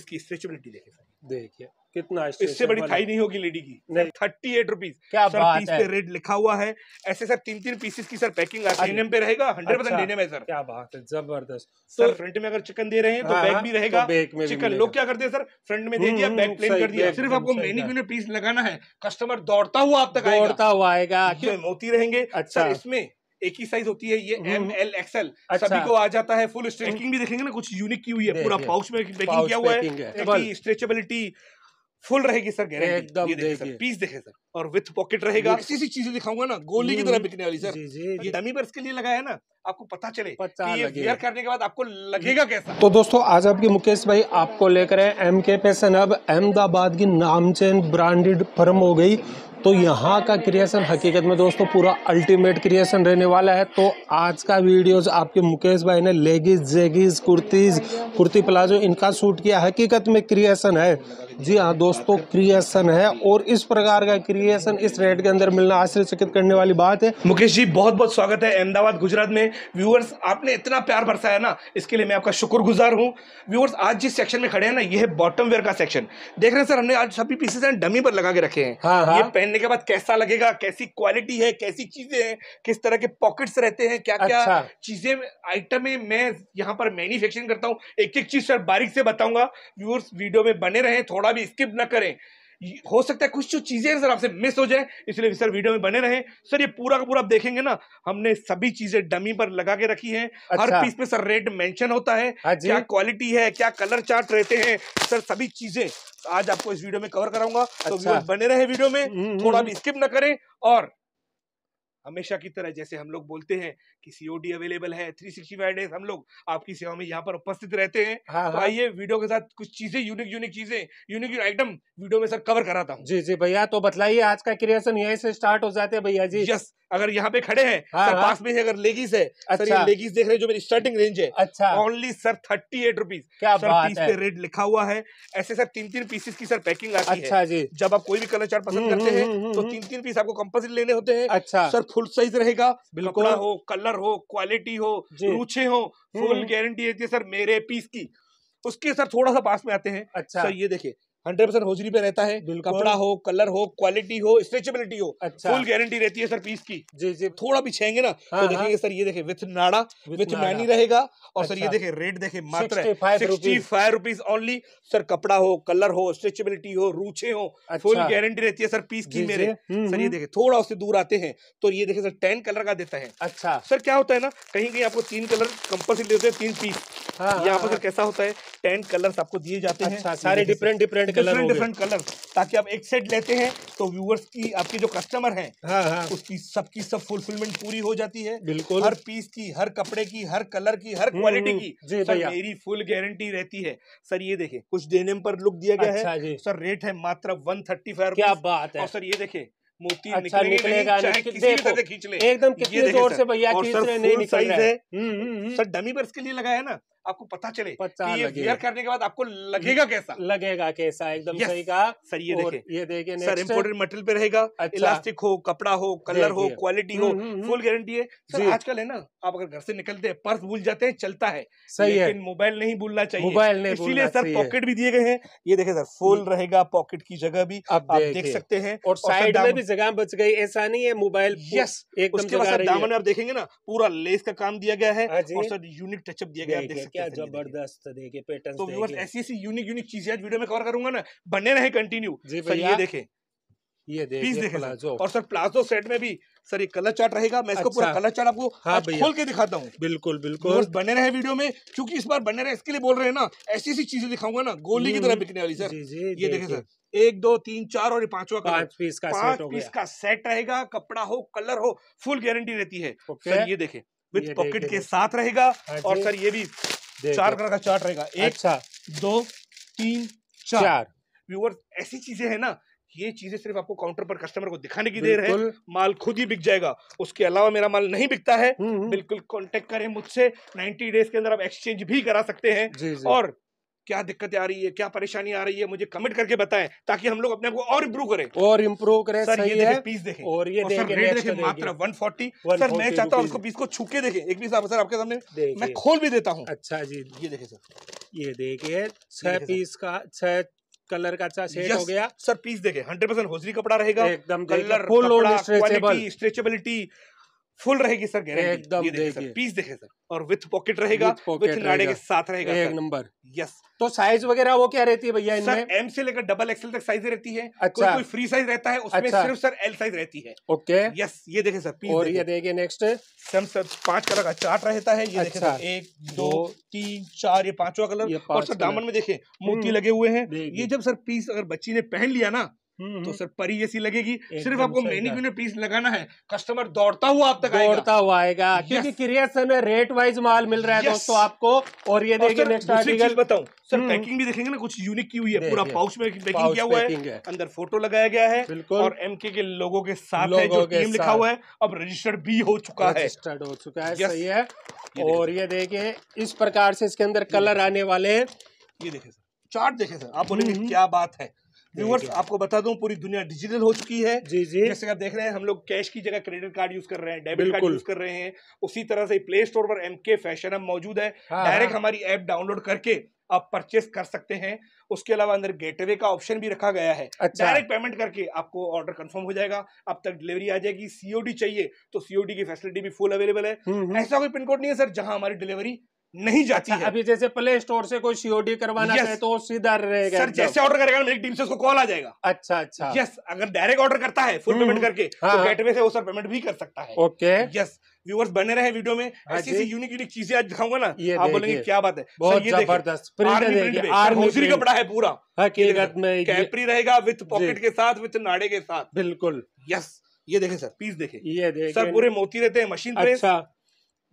इसकी स्ट्रेचेबिलिटी देखिए सर देखिए कितना इससे बड़ी थाई नहीं होगी लेडी की thirty eight rupees sir piece पे रेट लिखा हुआ है ऐसे सर तीन तीन पीसेस की सर पैकिंग डेनिम पे रहेगा हंड्रेड परसेंट डेनिम है सर क्या बात है जबरदस्त तो सर फ्रंट में अगर चिकन दे रहे हैं तो बैग हाँ, भी हाँ, रहेगा चिकन तो लोग क्या करते हैं सर फ्रंट में दे हम्म, दिया बैग प्लेन हम्म, कर दिया सिर्फ आपको मेन्यू में पीस लगाना है कस्टमर दौड़ता हुआ आप तक दौड़ता हुआ आएगा मोती रहेंगे अच्छा इसमें एक ही साइज होती है ये एम एल एक्सएल सभी को आ जाता है फुल स्ट्रेचिंग भी देखेंगे ना कुछ यूनिक की हुई है पूरा पाउच में पैकिंग किया हुआ है स्ट्रेचेबिलिटी फुल रहेगी सर एकदम देखिए पीस देखे सर और विथ पॉकेट रहेगा किसी सी चीजें दिखाऊंगा ना गोली की तरह हम्म। बिकने वाली सर ये डमी पर के लिए लगाया ना आपको पता चले पता कि ये वेयर करने के बाद आपको लगेगा हम्म। कैसा तो दोस्तों आज आपके मुकेश भाई आपको लेकर है एम के फैशन अब अहमदाबाद की नामचैन ब्रांडेड फर्म हो गई तो यहाँ का क्रिएशन हकीकत में दोस्तों पूरा अल्टीमेट क्रिएशन रहने वाला है तो आज का वीडियोस आपके मुकेश भाई ने leggings jeggings kurtis kurti palazzo इनका सूट किया हकीकत में क्रिएशन है जी हाँ दोस्तों क्रिएशन है और इस प्रकार का क्रिएशन इस रेट के अंदर मिलना आश्चर्यचकित करने वाली बात है मुकेश जी बहुत बहुत स्वागत है अहमदाबाद गुजरात में व्यूअर्स आपने इतना प्यार बरसाया ना इसके लिए मैं आपका गुजार हूँ व्यूअर्स आज जिस सेक्शन में खड़े हैं ना ये बॉटम वेयर का सेक्शन देख रहे हैं सर हमने आज सभी पीसेस डमी पर लगा के रखे हैं हाँ, हाँ। ये पहनने के बाद कैसा लगेगा कैसी क्वालिटी है कैसी चीजें हैं किस तरह के पॉकेट्स रहते हैं क्या क्या अच्छा। चीजें आइटम है मैं यहाँ पर मैन्युफैक्चरिंग करता हूँ एक एक चीज सर बारीक से बताऊंगा व्यूअर्स वीडियो में बने रहें थोड़ा भी स्किप ना करें हो सकता है कुछ जो चीज़ें सर आपसे मिस हो जाए इसलिए सर वीडियो में बने रहे सर ये पूरा का पूरा आप देखेंगे ना हमने सभी चीज़ें डमी पर लगा के रखी है अच्छा। हर पीस पे सर रेट मेंशन होता है हाँ क्या क्वालिटी है क्या कलर चार्ट रहते हैं सर सभी चीज़ें आज आपको इस वीडियो में कवर कराऊंगा तो अच्छा। बने रहे वीडियो में हम्म, हम्म, थोड़ा हम्म। भी स्किप ना करें और हमेशा की तरह जैसे हम लोग बोलते हैं कि सीओडी अवेलेबल है थ्री सिक्सटी फाइव डेज हम लोग आपकी सेवा में यहाँ पर उपस्थित रहते हैं हाँ, हाँ। तो आइए वीडियो के साथ कुछ चीजें यूनिक यूनिक चीजें यूनिक यूनिक आइटम वीडियो में सर कवर कराता हूँ जी जी भैया तो बतलाइए आज का क्रिएशन यहीं से स्टार्ट हो जाते हैं भैया जी यस अगर यहाँ पे खड़े हैं हाँ, सर हाँ। पास में है अगर लेगीज है अच्छा। सर ये लेगीज अच्छा। देख रहे हैं जो मेरी स्टार्टिंग रेंज है अच्छा only sir thirty eight rupees क्या सर बात पीस है? पे रेट लिखा हुआ है ऐसे सर तीन तीन पीसेस की सर पैकिंग आती अच्छा है जी। जब आप कोई भी कलर चार्ट पसंद हम्म, करते हम्म, हैं हम्म, तो तीन तीन पीस आपको कंपल्सरी लेने होते हैं अच्छा सर फुल फुल साइज रहेगा बिल्कुल हो कलर हो क्वालिटी हो रूचे हो फुल हम्म। गारंटी है सर मेरे पीस की उसके सर थोड़ा सा पास में आते हैं अच्छा सर ये देखिए हंड्रेड परसेंट होजरी पे रहता है कपड़ा हो कलर हो क्वालिटी हो स्ट्रेचेबिलिटी हो अच्छा फुल गारंटी रहती है सर पीस की जी जी थोड़ा भी छेंगे ना तो हाँ, तो देखेंगे हाँ। सर ये देखे विथ नाड़ा विथ मैनी रहेगा और सर ये देखे रेट देखे मात्र फाइव रुपीज ओनली सर कपड़ा हो कलर हो स्ट्रेचेबिलिटी हो रूचे हो फुल गारंटी अच्छा। रहती है सर पीस की मेरे हम्म, सर ये हम्म। देखे थोड़ा उससे दूर आते हैं तो ये देखे सर टेन कलर का देता है अच्छा सर क्या होता है ना कहीं कहीं आपको तीन कलर कंपल्सरी देते हैं तीन पीस हाँ, यहाँ पर हाँ। कैसा होता है टेन कलर आपको दिए जाते हैं अच्छा, अच्छा, सारे different different different different colour ताकि आप एक सेट लेते हैं तो व्यूअर्स की आपके जो कस्टमर हैं हाँ, हाँ. उसकी सबकी सब फुलफिलमेंट पूरी हो जाती है बिल्कुल हर पीस की हर कपड़े की हर कलर की हर क्वालिटी हम्म, हम्म। की सर मेरी फुल गारंटी रहती है सर ये देखे कुछ देने पर लुक दिया गया है सर अच्छा रेट है मात्र वन थर्टी फाइव क्या बात है सर ये देखे मोती अच्छा निकलेगा एकदम कितने जोर से भैया नहीं निकल रहा है सर डमी पर इसके लिए लगाया ना आपको पता चले पता कि ये वेयर करने के बाद आपको लगेगा कैसा लगेगा कैसा एकदम सही कहा सर ये देखें ये देखिए सर इम्पोर्टेड मटेरियल पे रहेगा इलास्टिक अच्छा। हो कपड़ा हो कलर हो क्वालिटी हम्म, हो फुल हम्म, गारंटी हम्म। है सर आजकल है ना आप अगर घर से निकलते हैं पर्स भूल जाते हैं चलता है सही है मोबाइल नहीं भूलना चाहिए मोबाइल नहीं इसीलिए सर पॉकेट भी दिए गए हैं ये देखे सर फुल रहेगा पॉकेट की जगह भी आप देख सकते हैं और साइड में भी जगह बच गई ऐसा नहीं है मोबाइल यस उसके बाद दामन आप देखेंगे ना पूरा लेस का काम दिया गया है हाँ और सर यूनिक टचअप दिया गया आप देख सकते क्या जबरदस्त तो व्यूअर्स ऐसी ऐसी यूनिक यूनिक चीजें आज वीडियो में कवर करूंगा ना बने रहे कंटिन्यू सर ये देखें ये प्लाजो और सर प्लाजो सेट में भी सर ये कलर चार्ट रहेगा मैं इसको पूरा कलर अच्छा। चार्ट आपको हाँ खोल के दिखाता हूँ बिल्कुल बिल्कुल बने रहे वीडियो में क्योंकि इस बार बने रहे इसके लिए बोल रहे हैं ना ऐसी ऐसी चीजें दिखाऊंगा ना गोली की तरह हम्म। बिकने वाली सर ये देखे सर एक दो तीन चार और पांचवा पीस का पांच पीस का सेट रहेगा कपड़ा हो कलर हो फुल गारंटी रहती है सर ये देखे विद पॉकेट के साथ रहेगा हाँ और सर ये भी चार कलर का चार्ट रहेगा एक अच्छा। दो तीन चार, चार। ऐसी चीजें है ना ये चीजें सिर्फ आपको काउंटर पर कस्टमर को दिखाने की देर है माल खुद ही बिक जाएगा उसके अलावा मेरा माल नहीं बिकता है हम्म, हम्म। बिल्कुल कांटेक्ट करें मुझसे 90 डेज के अंदर आप एक्सचेंज भी करा सकते हैं और क्या दिक्कतें आ रही है क्या परेशानी आ रही है मुझे कमेंट करके बताएं ताकि हम लोग अपने को और इम्प्रूव करें और इम्प्रूव करें सर ये देखें पीस देखें और ये देखें मात्र वन फोर्टी सर मैं चाहता हूँ उसको पीस को छूके देखें एक पीस सर आपके सामने मैं खोल भी देता हूँ अच्छा जी ये देखे सर ये देखिए छह पीस का छह कलर का अच्छा सेट yes, हो गया सर पीस देखे हंड्रेड परसेंट होजरी कपड़ा रहेगा एकदम कलर फुल स्ट्रेचेबिलिटी फुल रहेगी सर गारंटी एकदम देखिए पीस देखे सर और विथ पॉकेट रहेगा विथ नाड़े के साथ रहेगा एक नंबर यस तो साइज वगैरह वो क्या रहती है भैया सर एम से लेकर डबल एक्सएल तक साइज रहती है अच्छा कोई, फ्री साइज रहता है उसमें अच्छा। सिर्फ सर एल साइज रहती है ओके यस ये देखे सर पीस और ये देखिए नेक्स्ट सर सर पांच कलर का चार्ट रहता है ये देखे अच्छा। सर एक दो तीन चार ये पांचवा कलर और सर दामन में देखे मोती हम्म। लगे हुए हैं ये जब सर पीस अगर बच्ची ने पहन लिया ना हम्म, तो हम्म। सर परी जैसी लगेगी सिर्फ आपको मैनिक्यून में पीस लगाना है कस्टमर दौड़ता हुआ आप तक दौड़ता हुआ आएगा क्योंकि क्रिएशन में रेट वाइज माल मिल रहा है दोस्तों आपको और ये देखिए नेक्स्ट आर्टिकल बताऊं सर पैकिंग हम्म। भी देखेंगे ना कुछ यूनिक की हुई है पूरा पाउच में पैकिंग किया हुआ है अंदर फोटो लगाया गया है बिल्कुल और एमके के लोगों के साथ है जो टीम लिखा हुआ है अब रजिस्टर्ड भी हो चुका है रजिस्टर्ड हो चुका है सही है और ये देखिए इस प्रकार से इसके अंदर कलर आने वाले हैं ये देखे सर चार्ट देखे सर आप बोलेंगे क्या बात है व्यूवर्स आपको बता दूं पूरी दुनिया डिजिटल हो चुकी है जी जी जैसे आप देख रहे हैं हम लोग कैश की जगह क्रेडिट कार्ड यूज कर रहे हैं डेबिट कार्ड यूज कर रहे हैं उसी तरह से प्ले स्टोर पर एम के फैशन अब मौजूद है डायरेक्ट हाँ, हाँ। हमारी ऐप डाउनलोड करके आप परचेस कर सकते हैं उसके अलावा अंदर गेटवे का ऑप्शन भी रखा गया है अच्छा। डायरेक्ट पेमेंट करके आपको ऑर्डर कंफर्म हो जाएगा अब तक डिलीवरी आ जाएगी सीओडी चाहिए तो सीओडी की फैसिलिटी भी फुल अवेलेबल है हम्म, हम्म। ऐसा कोई पिन कोड नहीं है सर जहां हमारी डिलीवरी नहीं जाती अच्छा, है अभी जैसे प्ले स्टोर से कोई सीओडी करवाना चाहे तो सीधा रहेगा सर जैसे ऑर्डर करेगा मेरी टीम से उसको कॉल आ जाएगा अच्छा अच्छा यस अगर डायरेक्ट ऑर्डर करता है फुल पेमेंट हम्म, करके हाँ, तो गेटवे हाँ। से वो सर पेमेंट भी कर सकता है ओके यस व्यूअर्स बने रहे वीडियो में हाँ ऐसी ऐसी यूनिक यूनिक चीजें आज दिखाऊंगा ना ये आप बोलेंगे क्या बात है बहुत जबरदस्त प्रिंट कपड़ा है पूरा हकीकत में कैप्री रहेगा विथ पॉकेट के साथ विथ नाड़े के साथ बिल्कुल यस ये देखें सर पीस देखें ये देखें सर पूरे मोती रहते हैं मशीन प्रेस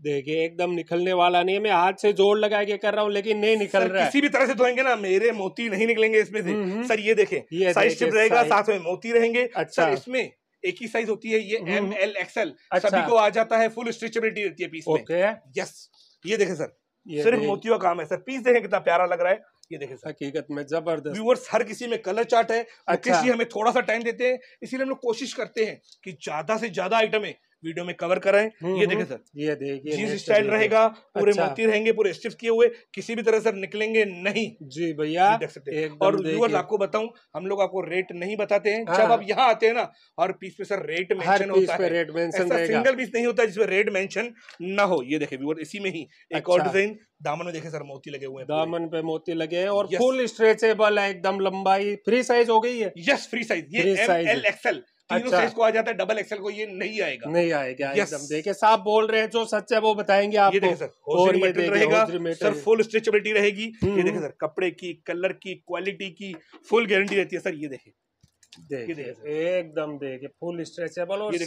देखिए एकदम निकलने वाला नहीं है मैं हाथ से जोर लगा के कर रहा हूँ लेकिन नहीं निकल रहा है किसी भी तरह से धोएंगे ना मेरे मोती नहीं निकलेंगे इसमें से हम्म, हम्म। सर ये देखें साइज चिप रहेगा साथ में मोती रहेंगे अच्छा इसमें एक ही साइज होती है ये एम एल एक्सएल सभी को आ जाता है फुल स्ट्रेचेबिलिटी रहती है पीस ओके यस ये देखें सर सिर्फ मोती का काम है सर पीस देखें कितना प्यारा लग रहा है ये देखे सर हकीकत में जबरदस्त व्यूअर्स हर किसी में कलर चार्ट है अच्छा। किसी हमें थोड़ा सा टाइम देते हैं इसीलिए हम लोग कोशिश करते हैं कि ज्यादा से ज्यादा आइटमें वीडियो में कवर कराएं हम्म, ये देखें हम्म। सर ये देखिए जींस स्टाइल रहेगा पूरे मोती अच्छा। रहेंगे पूरे स्टिफ किए हुए किसी भी तरह सर निकलेंगे नहीं जी भैया देख सकते और व्यूअर्स आपको बताऊं हम लोग आपको रेट नहीं बताते हैं हाँ। जब आप यहाँ आते हैं ना हर पीस पे सर रेट मेंशन होता है रेट मेंशन सिंगल पीस नहीं होता जिसमें रेट मेंशन ना हो ये देखे व्यूअर इसी में ही एक और डिजाइन अच्छा। दामन में देखे सर मोती लगे हुए हैं दामन पे मोती लगे हैं और फुल स्ट्रेचेबल है एकदम लंबाई फ्री साइज हो गई है यस फ्री साइज ये एम एल एक्सएल अच्छा। साइज को आ जाता है डबल एक्सएल को ये नहीं आएगा नहीं आएगा एकदम देखिए बोल रहे हैं जो सच है वो बताएंगे सर फुल रहेगी ये हम्म। सर कपड़े की कलर की क्वालिटी की फुल गारंटी रहती है सर ये देखे एकदम देखिए फुल स्ट्रेचेबल और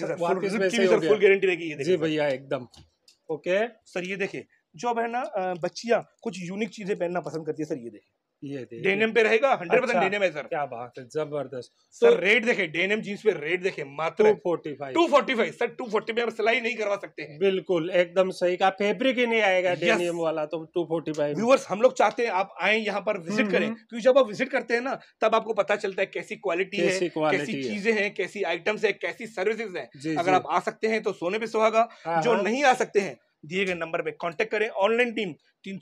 फुल गारंटी रहेगी जी भैया एकदम ओके सर ये देखिए जो है ना बच्चिया कुछ यूनिक चीजें पहनना पसंद करती है सर ये देखे ये डेनिम पे रहेगा हंड्रेड परसेंट अच्छा, डेनिम है सर क्या बात है जबरदस्त तो, रेट देखे डेनिम पे रेट देखे मात्र two forty five sir two forty सिलाई नहीं करवा सकते हैं बिल्कुल एकदम सही कहा फेब्रिक ही नहीं आएगा डेनिम वाला तो टू फोर्टी फाइव हम लोग चाहते हैं आप आए यहाँ पर विजिट हम्म, करें हम्म। क्योंकि जब आप विजिट करते हैं ना तब आपको पता चलता है कैसी क्वालिटी है कैसी चीजें हैं कैसी आइटम्स है कैसी सर्विसेज है अगर आप आ सकते हैं तो सोने पे सुहागा हाँ, जो हाँ। नहीं आ सकते हैं दिए गए नंबर पे कांटेक्ट करें ऑनलाइन टीम तीन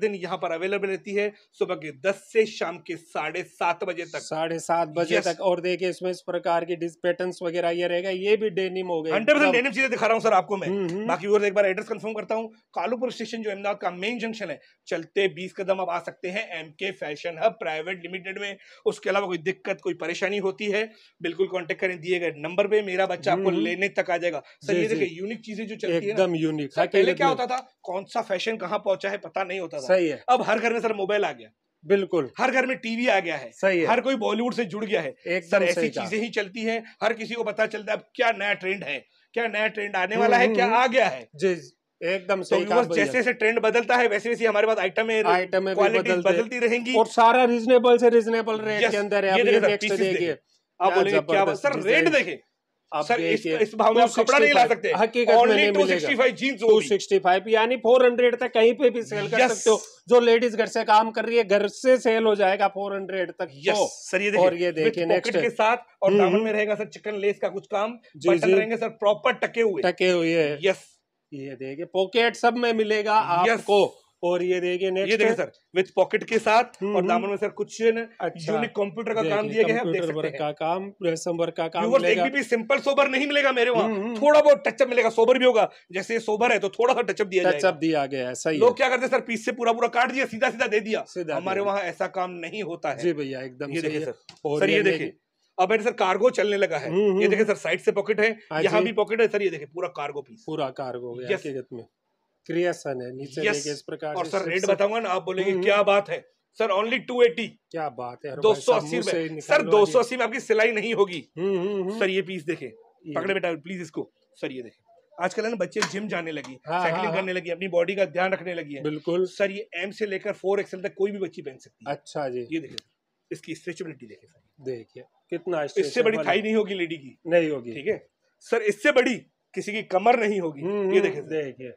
दिन यहाँ पर अवेलेबल रहती है सुबह के 10 से शाम के साढ़े सात बजे तक साढ़े सात बजे yes. तक और देखिए इसमें इस प्रकार की डिस पैटर्न वगैरह ये रहेगा ये भी डेनिम हो गए हंड्रेड डेनिम मतलब चीजें दिखा रहा हूँ सर आपको मैं हम्म, हम्म। बाकी और एक बार एड्रेस कंफर्म करता हूँ कालूपुर स्टेशन जो अहमदाबाद का मेन जंक्शन है चलते बीस कदम आप आ सकते हैं M fashion hub private limited में उसके अलावा कोई दिक्कत कोई परेशानी होती है बिल्कुल कॉन्टेक्ट करें दिए गए नंबर पे मेरा बच्चा आपको हम्म। लेने तक आ जाएगा सर ये देखिए यूनिक चीजें जो चलती है एकदम यूनिक पहले क्या होता था कौन सा फैशन कहाँ पहुंच पहुंचा है पता नहीं होता था सही है अब हर घर में सर मोबाइल आ गया बिल्कुल हर घर में टीवी आ गया है सही है हर कोई बॉलीवुड से जुड़ गया है एक सर ऐसी चीजें ही चलती है हर किसी को पता चलता है अब क्या नया ट्रेंड है क्या नया ट्रेंड आने हम्म, वाला है हम्म, क्या हम्म। आ गया है जी एकदम तो सही तो जैसे जैसे ट्रेंड बदलता है वैसे वैसे हमारे पास आइटम आइटम क्वालिटी बदलती रहेंगी और सारा रीजनेबल से रीजनेबल रेट के अंदर है आप बोलेंगे क्या सर रेट देखें आप जो लेडीज घर से काम कर रही है घर से सेल हो जाएगा फोर हंड्रेड तक तो। सर ये और ये देखिए नेक्स्ट के साथ और हम्म, दामन हम्म। में रहेगा सर चिकन लेस का कुछ काम बटन रहेंगे सर प्रॉपर टके हुए टके हुए यस ये देखिए पॉकेट सब में मिलेगा आपको और ये देखिए नेक्स्ट ये देखिए सर विथ पॉकेट के साथ हम्म। और दामन में सर कुछ अच्छा, कंप्यूटर का काम दिया गया है वर्क का काम रेशम वर्क का काम मिलेगा एक भी सिंपल सोबर नहीं मिलेगा मेरे वहाँ हम्म, हम्म। थोड़ा बहुत टचअप मिलेगा सोबर भी होगा जैसे ये सोबर है तो थोड़ा सा टचअप दिया टचअप दिया गया है सही लोग क्या करते सर पीस से पूरा पूरा काट दिया सीधा सीधा दे दिया हमारे वहाँ ऐसा काम नहीं होता है जी भैया एकदम ये देखिए सर सर ये देखिए अब सर कार्गो चलने लगा है ये देखिए सर साइड से पॉकेट है हाँ यहाँ भी पॉकेट है सर ये देखिए पूरा कार्गो पीस पूरा कार्गो गया में क्रिएशन है नीचे yes. इस प्रकार और सर रेट बताऊंगा ना आप बोलेंगे हम्म, हम्म। क्या बात है सर ओनली टू एटी क्या बात है दो सौ अस्सी में सर दो सौ अस्सी में आपकी सिलाई नहीं होगी हम्म, सर ये पीस देखे पकड़े बेटा प्लीज इसको सर ये देखे आजकल है ना बच्चे जिम जाने लगी हाँ, साइकिलिंग हाँ, हाँ, करने लगी अपनी बॉडी का ध्यान रखने लगी है बिल्कुल सर ये एम से लेकर फोर एक्सएल तक कोई भी बच्ची पहन सकती है अच्छा जी ये देखिए इसकी स्ट्रेचेबिलिटी देखिए सर देखिए कितना इससे बड़ी थाई नहीं होगी लेडी की नहीं होगी ठीक है सर इससे बड़ी किसी की कमर नहीं होगी ये देखिए देखिए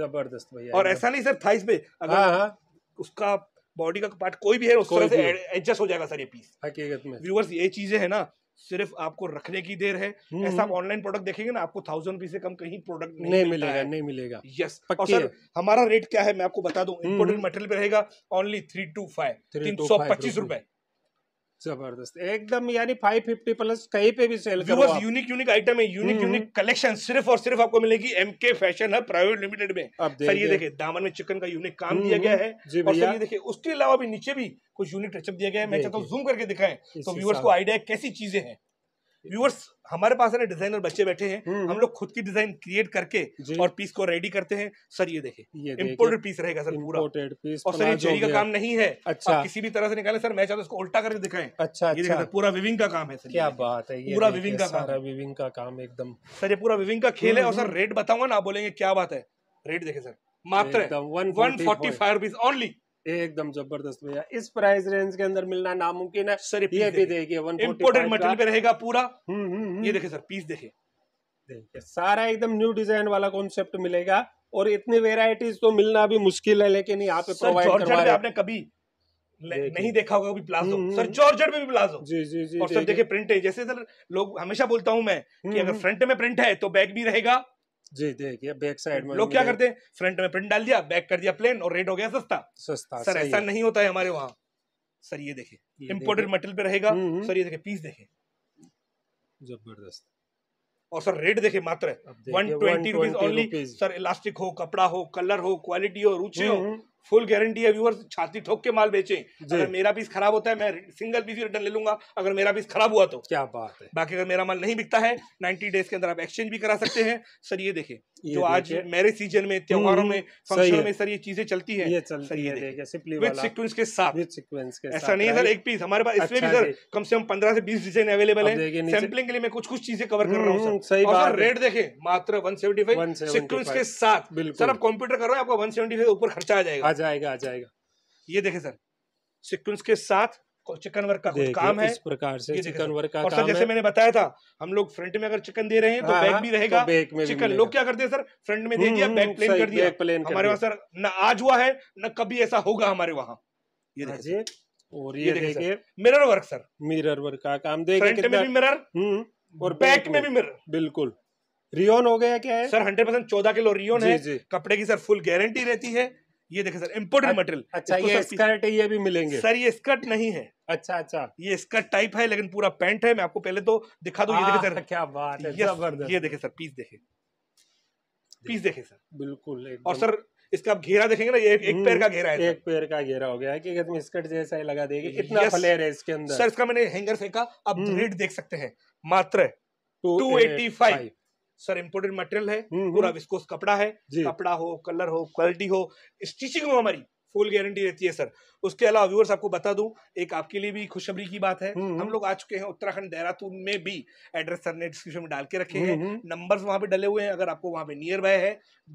जबरदस्त भैया और ऐसा नहीं सर थाइस पे अगर हाँ, हाँ। उसका बॉडी का पार्ट कोई भी है उस तरह से एडजस्ट हो जाएगा सर ये पीस हकीकत में व्यूअर्स ये चीजें है ना सिर्फ आपको रखने की देर है हम्म। ऐसा आप ऑनलाइन प्रोडक्ट देखेंगे ना आपको थाउजेंड रुपीज से कम कहीं प्रोडक्ट नहीं, नहीं मिलेगा नहीं मिलेगा यस और सर हमारा रेट क्या है मैं आपको बता दूं इम्पोर्टेड हम्म। मटेरियल पे रहेगा ओनली थ्री टू फाइव तीन सौ पच्चीस रुपए जबरदस्त एकदम यानी फिफ्टी प्लस कहीं पे भी sale viewers unique unique item है यूनिक यूनिक कलेक्शन सिर्फ और सिर्फ आपको मिलेगी एमके फैशन है प्राइवेट लिमिटेड में अब सर ये देखिए दामन में चिकन का यूनिक काम हम्म, दिया गया हम्म। है और सर ये देखिए उसके अलावा भी नीचे भी कुछ यूनिक टचअप दिया गया है मैं चाहता हूँ जूम करके दिखाएं तो व्यूअर्स को आइडिया कैसी चीजें हैं व्यूअर्स हमारे पास है ना डिजाइनर बच्चे बैठे हैं हम्म। हम लोग खुद की डिजाइन क्रिएट करके और पीस को रेडी करते हैं सर ये देखे इम्पोर्टेड पीस रहेगा सर पूरा और सर ये जेरी का काम नहीं है अच्छा किसी भी तरह से निकाले सर मैं चाहता उसको उल्टा करके दिखाएं अच्छा अच्छा पूरा विविंग का काम है सर क्या बात है पूरा विविंग का काम विविंग का काम एकदम सर ये पूरा विविंग का खेल है और हम्म, सर रेट हम्म। बताऊंगा ना आप बोलेंगे क्या बात है रेट देखे सर मात्र one forty five rupees only एकदम जबरदस्त भैया इस प्राइस रेंज के अंदर मिलना नामुमकिन है सर ये भी देखिए इम्पोर्टेड मटेरियल पे रहेगा पूरा हम्म, हम्म हम्म ये देखिए सर पीस देखिए देखिए सारा एकदम न्यू डिजाइन वाला कॉन्सेप्ट मिलेगा और इतनी वेराइटीज तो मिलना भी मुश्किल है लेकिन यहाँ पे प्रोवाइड करवा आपने कभी नहीं देखा होगा कभी प्लाजो हम्म, हम्म। सर जॉर्जेट में भी प्लाजो जी जी जी और सर देखिए प्रिंट है जैसे सर लोग हमेशा बोलता हूँ मैं कि अगर फ्रंट में प्रिंट है तो बैक भी रहेगा जी देखिए बैक साइड हाँ, में लोग क्या करते हैं फ्रंट में प्रिंट डाल दिया बैक कर दिया प्लेन और रेट हो गया सस्ता सस्ता सर ऐसा नहीं होता है हमारे वहाँ सर ये देखिए इम्पोर्टेड मटेरियल पे रहेगा हम्म, हम्म। सर ये देखिए पीस देखे जबरदस्त और सर रेट देखे मात्र one twenty rupees only sir elastic हो कपड़ा हो कलर हो क्वालिटी हो रुचि हो हम्म, फुल गारंटी है व्यूअर्स छाती ठोक के माल बेचे अगर मेरा पीस खराब होता है मैं सिंगल पीस रिटर्न ले लूंगा अगर मेरा पीस खराब हुआ तो क्या बात है बाकी अगर मेरा माल नहीं बिकता है 90 डेज के अंदर आप एक्सचेंज भी करा सकते हैं सर ये देखें जो आज मैरिज सीजन में त्योहारों में फंक्शन हम्म, में सर ये चीजें चलती है सर के साथ ऐसा नहीं है सर एक पीस हमारे पास इसमें अच्छा भी सर कम से कम पंद्रह से बीस डिजाइन अवेलेबल है सैम्पलिंग के लिए मैं कुछ कुछ चीजें कवर कर रहा हूँ हम्म, रेट देखे मात्र वन सेवेंटी फाइव सिक्वेंस के साथ सर आप कंप्यूटर कर रहे हैं आपका वन सेवेंटी फाइव ऊपर खर्चा आ जाएगा आ जाएगा आ जाएगा ये देखे सर सिक्वेंस के साथ चिकन वर्क का काम है इस प्रकार से चिकन वर्क का और काम जैसे मैंने बताया था हम लोग फ्रंट में अगर चिकन दे रहे हैं तो बैक हाँ, भी तो रहेगा बैक चिकन लोग क्या करते हैं सर फ्रंट में दे दिया बैक हम्म, प्लेन कर दिया प्लेन हमारे वहाँ सर न आज हुआ है न कभी ऐसा होगा हमारे वहाँ ये देखिए और ये देखिए mirror work sir mirror work का काम देखिए फ्रंट हम्म, में भी मिरर और बैक में भी मिरर बिल्कुल रियोन हो गया क्या है सर हंड्रेड परसेंट चौदह किलो रियोन है कपड़े की सर फुल गारंटी रहती है ये देखे सर इम्पोर्टेड मटेरियल अच्छा ये स्कर्ट ये भी मिलेंगे सर ये स्कर्ट नहीं है अच्छा अच्छा ये स्कर्ट टाइप है लेकिन पूरा पैंट है मैं आपको पहले तो दिखा दूं ये देखे सर क्या बात है ये देखे सर पीस देखे पीस देखे सर बिल्कुल और सर इसका आप घेरा देखेंगे ना ये एक हम्म, पैर का घेरा है एक पैर का घेरा हो गया है कि स्कर्ट जैसा ही लगा देगी इतना फ्लेयर है इसके अंदर सर इसका मैंने हैंगर फेंका अब रेट हम्म। देख सकते हैं मात्र two eighty five sir imported material है हम्म, पूरा विस्कोस हम्म। कपड़ा है कपड़ा हो कलर हो क्वालिटी हो स्टिचिंग हो हमारी फुल गारंटी रहती है सर उसके अलावा व्यूअर्स आपको बता दूं एक आपके लिए भी खुशखबरी की बात है हम्म, हम लोग आ चुके हैं उत्तराखंड देहरादून में भी एड्रेस सर ने डिस्क्रिप्शन में डाल के रखे हैं नंबर्स वहां पे डले हुए हैं अगर आपको वहां पे नियर बाय है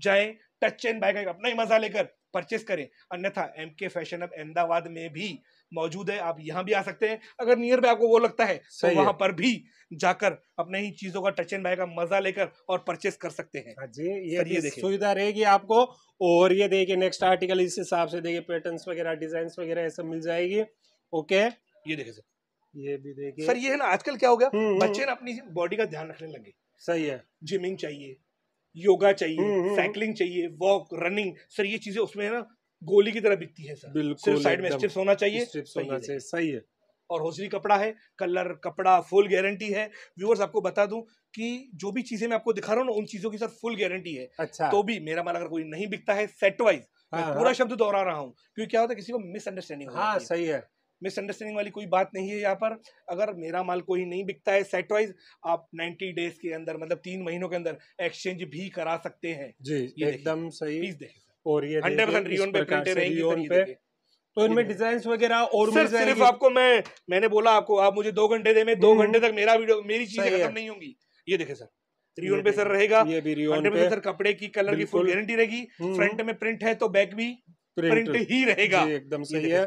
जाएं टच एंड बाय का अपना ही मजा लेकर परचेस करें अन्यथा एम के फैशन अब अहमदाबाद में भी मौजूद है आप यहाँ भी आ सकते हैं अगर नियर बाय आपको वो लगता है तो वहाँ पर भी जाकर अपने ही चीजों का टच एंड बाय का मजा लेकर और परचेस कर सकते हैं हाँ जी ये, ये सुविधा रहेगी आपको और ये देखिए नेक्स्ट आर्टिकल इस हिसाब से देखिए पैटर्न वगैरह डिजाइन वगैरह ऐसा मिल जाएगी ओके ये देखिए सर ये भी देखिए सर ये है ना आजकल क्या हो गया हम्म, हम्म। बच्चे ना अपनी बॉडी का ध्यान रखने लगे सही है जिमिंग चाहिए योगा चाहिए हम्म, हम्म। साइकिलिंग चाहिए वॉक रनिंग सर ये चीजें उसमें है ना गोली की तरह बिकती है सर बिल्कुल साइड में स्ट्रिप्स होना चाहिए स्ट्रिप्स होना चाहिए सही है और होजरी कपड़ा है कलर कपड़ा फुल गारंटी है व्यूअर्स आपको बता दूं कि जो भी चीजें मैं आपको दिखा रहा हूँ ना उन चीजों की सर फुल गारंटी है अच्छा तो भी मेरा माल अगर कोई नहीं बिकता है सेट वाइज हाँ, पूरा हाँ। शब्द दोहरा रहा हूँ क्योंकि क्या होता है किसी को मिसअंडरस्टैंडिंग हाँ सही है मिसअंडरस्टैंडिंग वाली कोई बात नहीं है यहाँ पर अगर मेरा माल कोई नहीं बिकता है सेट वाइज आप 90 डेज के अंदर मतलब तीन महीनों के अंदर एक्सचेंज भी करा सकते हैं जी एकदम सही और ये हंड्रेड परसेंट रियोन पे तो इनमें डिजाइन वगैरह और सर, सिर्फ आपको मैं मैंने बोला आपको आप मुझे दो घंटे दे में दो हम्म। घंटे तक मेरा वीडियो मेरी चीजें खत्म नहीं होंगी ये देखे सर रियोन पे सर रहेगा ये भी रियोन पे सर कपड़े की कलर की फुल गारंटी रहेगी फ्रंट हम्म। में प्रिंट है तो बैक भी प्रिंट ही रहेगा एकदम सही है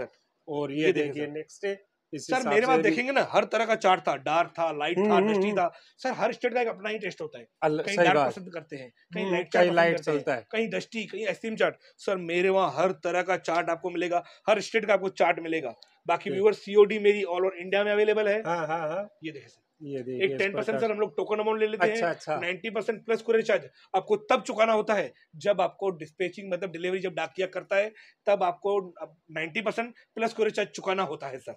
और ये, ये देखिए नेक्स्ट डे सर मेरे पास देखेंगे ना हर तरह का चार्ट था डार्क था लाइट था डस्टी हम्म, हम्म। था सर हर स्टेट का एक अपना ही टेस्ट होता है कहीं डार्क पसंद करते हैं हम्म, कहीं लाइट कहीं लाइट चलता है कहीं डस्टी कहीं एक्सट्रीम चार्ट सर मेरे वहाँ हर तरह का चार्ट आपको मिलेगा हर स्टेट का आपको चार्ट मिलेगा बाकी व्यूअर सीओडी मेरी ऑल ओवर इंडिया में अवेलेबल है हाँ, हाँ, हाँ। ये देखे सर एक टेन परसेंट सर हम लोग टोकन अमाउंट ले लेते अच्छा, हैं अच्छा। Ninety percent plus courier charge आपको तब चुकाना होता है जब आपको डिस्पेचिंग मतलब डिलीवरी जब डाकिया करता है तब आपको ninety percent plus courier charge चुकाना होता है सर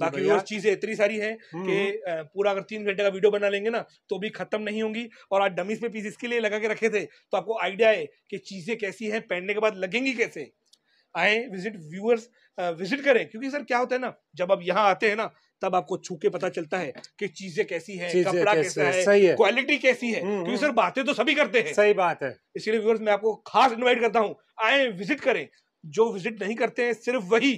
बाकी और चीजें इतनी सारी है हम्म, कि हम्म। पूरा अगर तीन घंटे का वीडियो बना लेंगे ना तो भी खत्म नहीं होंगी और आज डमीज पे पीस इसके लिए लगा के रखे थे तो आपको आइडिया है कि चीजें कैसी हैं पहनने के बाद लगेंगी कैसे आए विजिट व्यूअर्स विजिट करें क्योंकि सर क्या होता है ना जब आप यहाँ आते हैं ना तब आपको छू के पता चलता है कि चीजें कैसी है कपड़ा कैसा है, सही है क्वालिटी कैसी है हम्म, क्योंकि हम्म। सर बातें तो सभी करते हैं सही बात है इसीलिए व्यूअर्स मैं आपको खास इन्वाइट करता हूँ आए विजिट करें जो विजिट नहीं करते हैं सिर्फ वही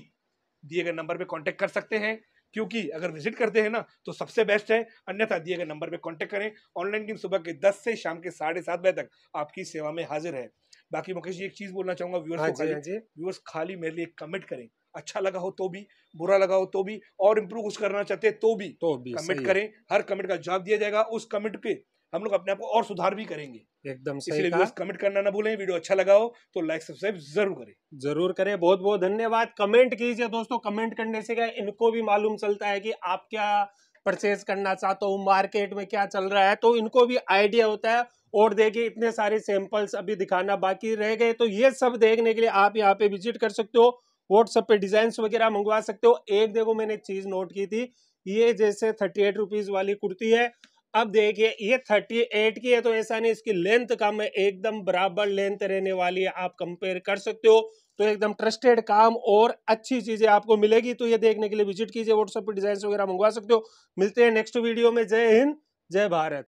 दिए गए नंबर पे कांटेक्ट कर सकते हैं क्योंकि अगर विजिट करते हैं ना तो सबसे बेस्ट है अन्यथा दिए गए नंबर पे कांटेक्ट करें ऑनलाइन टीम सुबह के दस से शाम के साढ़े सात बजे तक आपकी सेवा में हाजिर है बाकी मुकेश जी एक चीज बोलना चाहूंगा व्यूअर्स हाँ को खाली व्यूअर्स हाँ खाली मेरे लिए कमेंट करें अच्छा लगा हो तो भी बुरा लगा हो तो भी और इम्प्रूव कुछ करना चाहते हैं तो भी तो भी कमेंट करें हर कमेंट का जवाब दिया जाएगा उस कमेंट पे हम लोग अपने आप को और सुधार भी करेंगे एकदम इसलिए कमेंट करना ना भूलें वीडियो अच्छा लगा हो तो लाइक सब्सक्राइब जरूर करें जरूर करें बहुत बहुत धन्यवाद कमेंट कीजिए दोस्तों कमेंट करने से क्या इनको भी मालूम चलता है कि आप क्या परचेज करना चाहते हो मार्केट में क्या चल रहा है तो इनको भी आइडिया होता है और देखिए इतने सारे सैंपल्स अभी दिखाना बाकी रह गए तो ये सब देखने के लिए आप यहाँ पे विजिट कर सकते हो व्हाट्सएप पे डिजाइन वगैरह मंगवा सकते हो एक देखो मैंने चीज नोट की थी ये जैसे थर्टी एट रुपीज वाली कुर्ती है अब देखिए ये थर्टी एट की है तो ऐसा नहीं इसकी लेंथ कम है एकदम बराबर लेंथ रहने वाली है आप कंपेयर कर सकते हो तो एकदम ट्रस्टेड काम और अच्छी चीजें आपको मिलेगी तो ये देखने के लिए विजिट कीजिए व्हाट्सएप पर डिजाइन वगैरह मंगवा सकते हो मिलते हैं नेक्स्ट वीडियो में जय हिंद जय भारत